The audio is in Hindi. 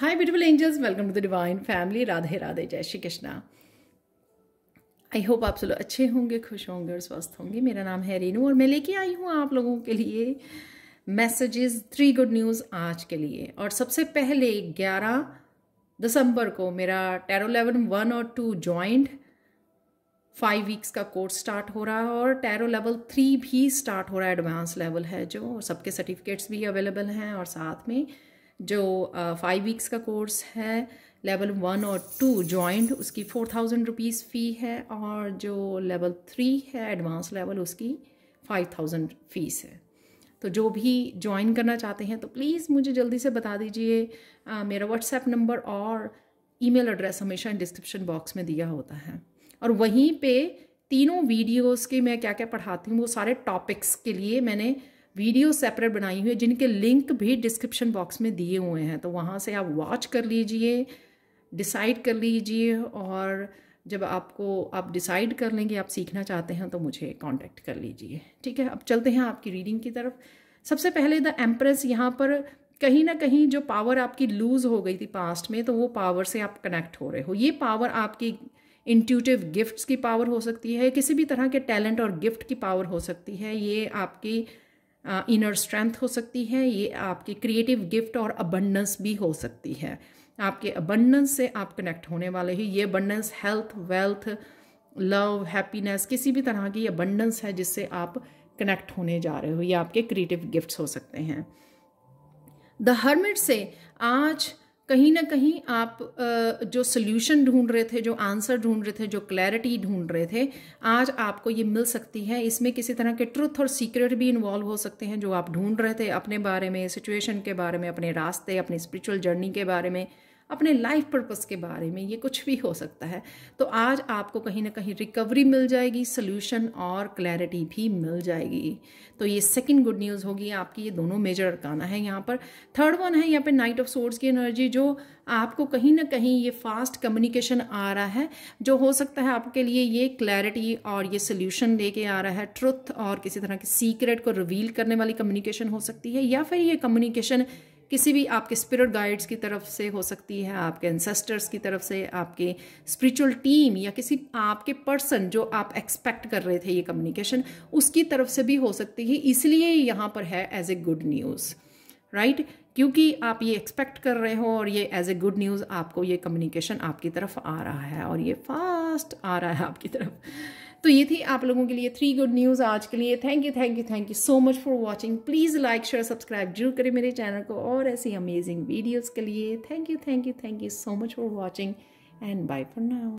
high beautiful angels welcome to the divine family Radhe Radhe जय श्री कृष्णा आई होप आप सब अच्छे होंगे खुश होंगे और स्वस्थ होंगे मेरा नाम है रेनू और मैं लेके आई हूँ आप लोगों के लिए मैसेजेस थ्री गुड न्यूज़ आज के लिए और सबसे पहले 11 दिसंबर को मेरा टेरो लेवन वन और टू ज्वाइंट फाइव वीक्स का कोर्स स्टार्ट हो रहा है और टैरो लेवल थ्री भी स्टार्ट हो रहा है एडवांस लेवल है जो सबके सर्टिफिकेट्स भी अवेलेबल हैं और साथ में जो फाइव वीक्स का कोर्स है लेवल वन और टू जॉइंट उसकी फोर थाउजेंड रुपीज़ फ़ी है और जो लेवल थ्री है एडवांस लेवल उसकी फाइव थाउजेंड फ़ीस है तो जो भी ज्वाइन करना चाहते हैं तो प्लीज़ मुझे जल्दी से बता दीजिए मेरा व्हाट्सएप नंबर और ईमेल एड्रेस हमेशा डिस्क्रिप्शन बॉक्स में दिया होता है और वहीं पे तीनों वीडियोस के मैं क्या क्या पढ़ाती हूँ वो सारे टॉपिक्स के लिए मैंने वीडियो सेपरेट बनाई हुई है जिनके लिंक भी डिस्क्रिप्शन बॉक्स में दिए हुए हैं तो वहाँ से आप वॉच कर लीजिए डिसाइड कर लीजिए और जब आपको आप डिसाइड कर लेंगे आप सीखना चाहते हैं तो मुझे कांटेक्ट कर लीजिए ठीक है अब चलते हैं आपकी रीडिंग की तरफ सबसे पहले द एम्प्रेस यहाँ पर कहीं ना कहीं जो पावर आपकी लूज़ हो गई थी पास्ट में तो वो पावर से आप कनेक्ट हो रहे हो ये पावर आपकी इंट्यूटिव गिफ्ट्स की पावर हो सकती है किसी भी तरह के टैलेंट और गिफ्ट की पावर हो सकती है ये आपकी इनर स्ट्रेंथ हो सकती है ये आपकी क्रिएटिव गिफ्ट और अबंडेंस भी हो सकती है आपके अबंडेंस से आप कनेक्ट होने वाले हैं ये abundance health wealth love happiness किसी भी तरह की अबंडेंस है जिससे आप कनेक्ट होने जा रहे हो ये आपके क्रिएटिव गिफ्ट्स हो सकते हैं द हर्मिट से आज कहीं ना कहीं आप जो सोल्यूशन ढूंढ रहे थे जो आंसर ढूंढ रहे थे जो क्लैरिटी ढूंढ रहे थे आज आपको ये मिल सकती है इसमें किसी तरह के ट्रुथ और सीक्रेट भी इन्वॉल्व हो सकते हैं जो आप ढूंढ रहे थे अपने बारे में सिचुएशन के बारे में अपने रास्ते अपनी स्पिरिचुअल जर्नी के बारे में अपने लाइफ पर्पस के बारे में ये कुछ भी हो सकता है तो आज आपको कहीं ना कहीं रिकवरी मिल जाएगी सोल्यूशन और क्लैरिटी भी मिल जाएगी तो ये सेकेंड गुड न्यूज़ होगी आपकी ये दोनों मेजर अरकाना है यहाँ पर थर्ड वन है यहाँ पे नाइट ऑफ सोर्स की एनर्जी जो आपको कहीं ना कहीं ये फास्ट कम्युनिकेशन आ रहा है जो हो सकता है आपके लिए ये क्लैरिटी और ये सोल्यूशन लेके आ रहा है ट्रुथ और किसी तरह के सीक्रेट को रिवील करने वाली कम्युनिकेशन हो सकती है या फिर ये कम्युनिकेशन किसी भी आपके स्पिरिट गाइड्स की तरफ से हो सकती है आपके एंसेस्टर्स की तरफ से आपके स्पिरिचुअल टीम या किसी आपके पर्सन जो आप एक्सपेक्ट कर रहे थे ये कम्युनिकेशन उसकी तरफ से भी हो सकती है इसलिए यहाँ पर है as a good news right क्योंकि आप ये एक्सपेक्ट कर रहे हो और ये एज ए गुड न्यूज़ आपको ये कम्युनिकेशन आपकी तरफ आ रहा है और ये फास्ट आ रहा है आपकी तरफ तो ये थी आप लोगों के लिए थ्री गुड न्यूज़ आज के लिए thank you thank you thank you so much for watching please like share subscribe जरूर करें मेरे चैनल को और ऐसी अमेजिंग वीडियोज़ के लिए thank you thank you thank you so much for watching and bye for now